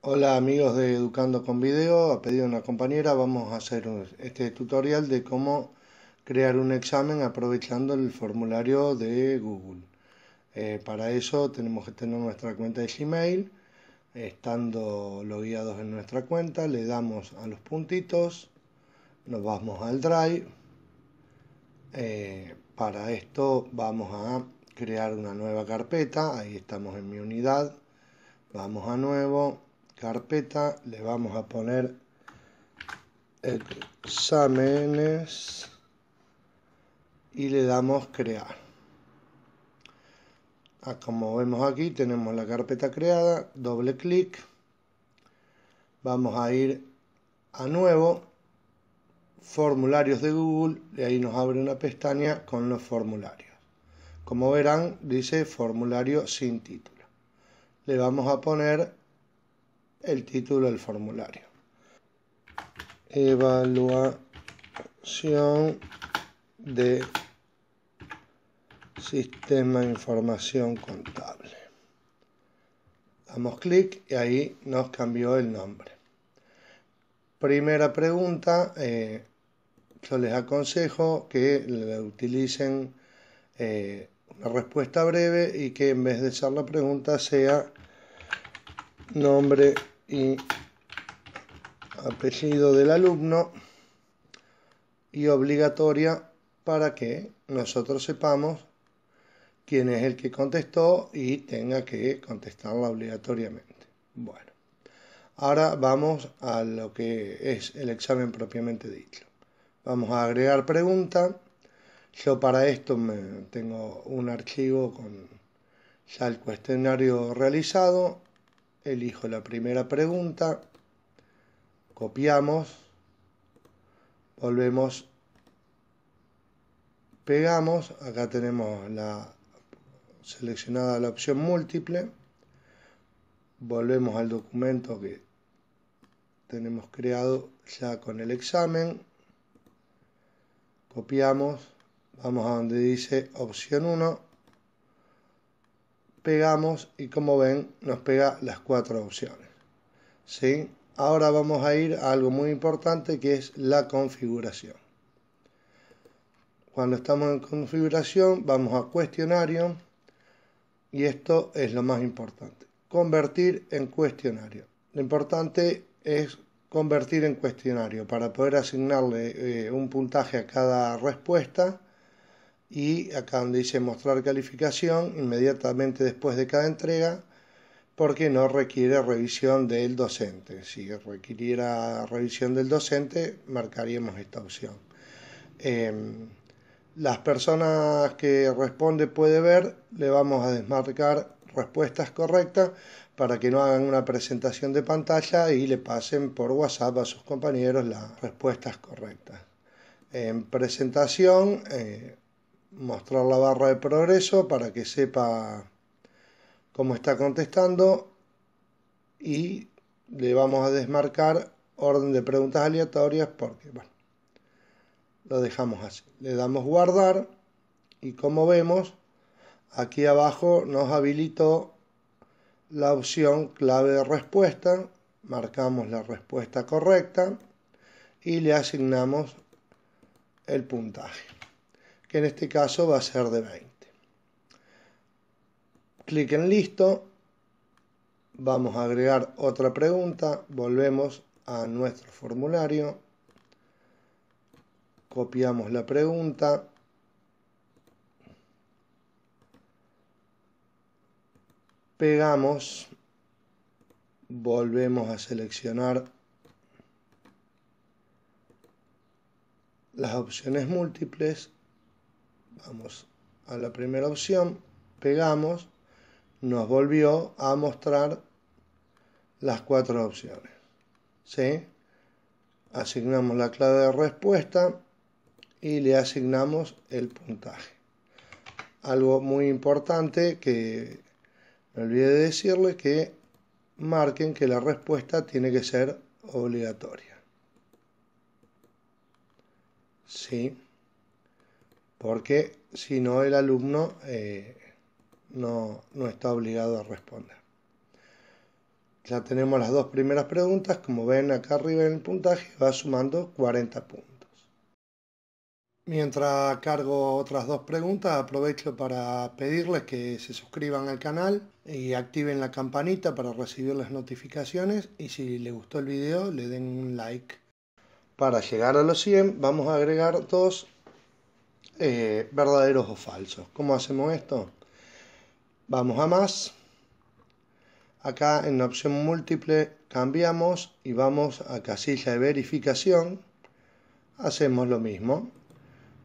Hola amigos de Educando con Video, a pedido de una compañera vamos a hacer este tutorial de cómo crear un examen aprovechando el formulario de Google. Eh, para eso tenemos que tener nuestra cuenta de Gmail, estando logueados en nuestra cuenta, le damos a los puntitos, nos vamos al Drive. Eh, para esto vamos a crear una nueva carpeta, ahí estamos en mi unidad, vamos a nuevo carpeta le vamos a poner exámenes y le damos crear ah, como vemos aquí tenemos la carpeta creada doble clic vamos a ir a nuevo formularios de Google y ahí nos abre una pestaña con los formularios como verán dice formulario sin título le vamos a poner el título del formulario. Evaluación de sistema de información contable. Damos clic y ahí nos cambió el nombre. Primera pregunta, eh, yo les aconsejo que utilicen eh, una respuesta breve y que en vez de ser la pregunta sea nombre y apellido del alumno y obligatoria para que nosotros sepamos quién es el que contestó y tenga que contestarla obligatoriamente. Bueno, ahora vamos a lo que es el examen propiamente dicho. Vamos a agregar pregunta. Yo para esto tengo un archivo con ya el cuestionario realizado elijo la primera pregunta, copiamos, volvemos, pegamos, acá tenemos la seleccionada la opción múltiple, volvemos al documento que tenemos creado ya con el examen, copiamos, vamos a donde dice opción 1, pegamos y como ven nos pega las cuatro opciones. ¿sí? Ahora vamos a ir a algo muy importante que es la configuración. Cuando estamos en configuración vamos a cuestionario y esto es lo más importante. Convertir en cuestionario. Lo importante es convertir en cuestionario para poder asignarle eh, un puntaje a cada respuesta y acá donde dice mostrar calificación inmediatamente después de cada entrega porque no requiere revisión del docente. Si requiriera revisión del docente, marcaríamos esta opción. Em, las personas que responde puede ver, le vamos a desmarcar respuestas correctas para que no hagan una presentación de pantalla y le pasen por WhatsApp a sus compañeros las respuestas correctas. En presentación, eh, mostrar la barra de progreso para que sepa cómo está contestando y le vamos a desmarcar orden de preguntas aleatorias porque bueno lo dejamos así le damos guardar y como vemos aquí abajo nos habilitó la opción clave de respuesta marcamos la respuesta correcta y le asignamos el puntaje que en este caso va a ser de 20. Clic en listo, vamos a agregar otra pregunta, volvemos a nuestro formulario, copiamos la pregunta, pegamos, volvemos a seleccionar las opciones múltiples Vamos a la primera opción, pegamos, nos volvió a mostrar las cuatro opciones. ¿sí? Asignamos la clave de respuesta y le asignamos el puntaje. Algo muy importante que me olvide de decirle que marquen que la respuesta tiene que ser obligatoria. Sí porque si no el alumno eh, no, no está obligado a responder. Ya tenemos las dos primeras preguntas, como ven acá arriba en el puntaje va sumando 40 puntos. Mientras cargo otras dos preguntas, aprovecho para pedirles que se suscriban al canal y activen la campanita para recibir las notificaciones y si les gustó el video le den un like. Para llegar a los 100 vamos a agregar dos eh, verdaderos o falsos. ¿Cómo hacemos esto? Vamos a más. Acá en la opción múltiple cambiamos y vamos a casilla de verificación. Hacemos lo mismo.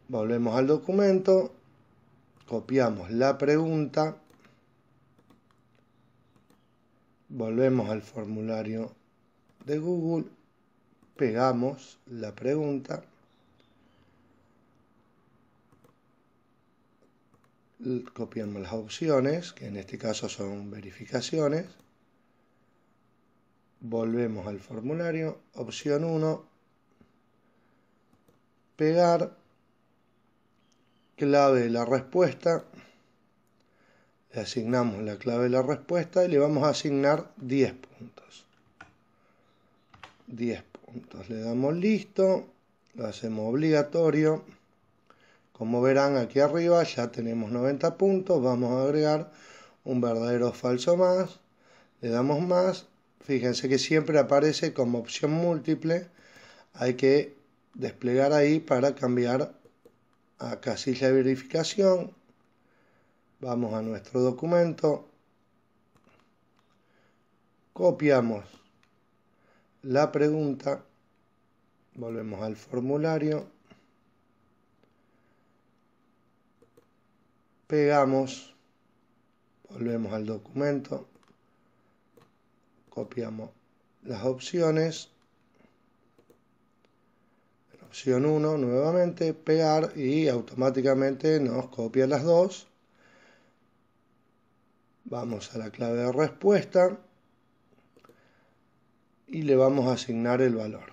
Volvemos al documento. Copiamos la pregunta. Volvemos al formulario de Google. Pegamos la pregunta copiamos las opciones, que en este caso son verificaciones, volvemos al formulario, opción 1, pegar, clave de la respuesta, le asignamos la clave de la respuesta y le vamos a asignar 10 puntos. 10 puntos, le damos listo, lo hacemos obligatorio. Como verán aquí arriba ya tenemos 90 puntos, vamos a agregar un verdadero falso más, le damos más, fíjense que siempre aparece como opción múltiple, hay que desplegar ahí para cambiar a casilla de verificación, vamos a nuestro documento, copiamos la pregunta, volvemos al formulario, pegamos, volvemos al documento, copiamos las opciones, opción 1 nuevamente, pegar y automáticamente nos copia las dos. Vamos a la clave de respuesta y le vamos a asignar el valor.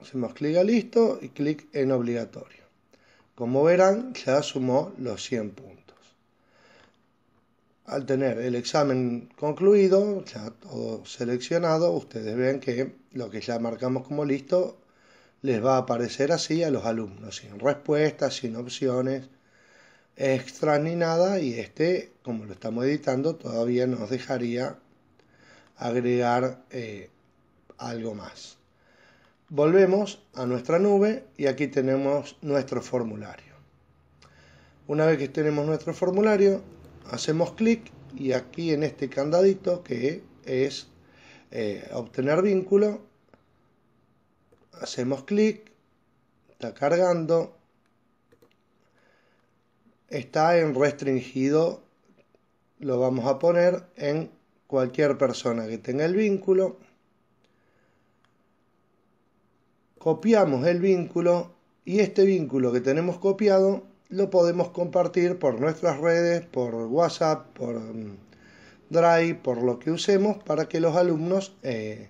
Hacemos clic a listo y clic en obligatorio. Como verán, ya sumó los 100 puntos. Al tener el examen concluido, ya todo seleccionado, ustedes ven que lo que ya marcamos como listo les va a aparecer así a los alumnos, sin respuestas, sin opciones extra ni nada, y este, como lo estamos editando, todavía nos dejaría agregar eh, algo más. Volvemos a nuestra nube y aquí tenemos nuestro formulario. Una vez que tenemos nuestro formulario, hacemos clic y aquí en este candadito que es eh, obtener vínculo, hacemos clic, está cargando, está en restringido, lo vamos a poner en cualquier persona que tenga el vínculo. copiamos el vínculo y este vínculo que tenemos copiado lo podemos compartir por nuestras redes, por WhatsApp, por mm, Drive, por lo que usemos para que los alumnos eh,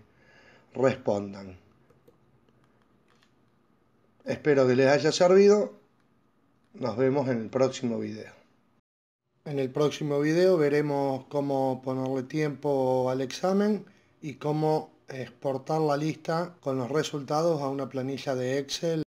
respondan. Espero que les haya servido. Nos vemos en el próximo video. En el próximo video veremos cómo ponerle tiempo al examen y cómo exportar la lista con los resultados a una planilla de Excel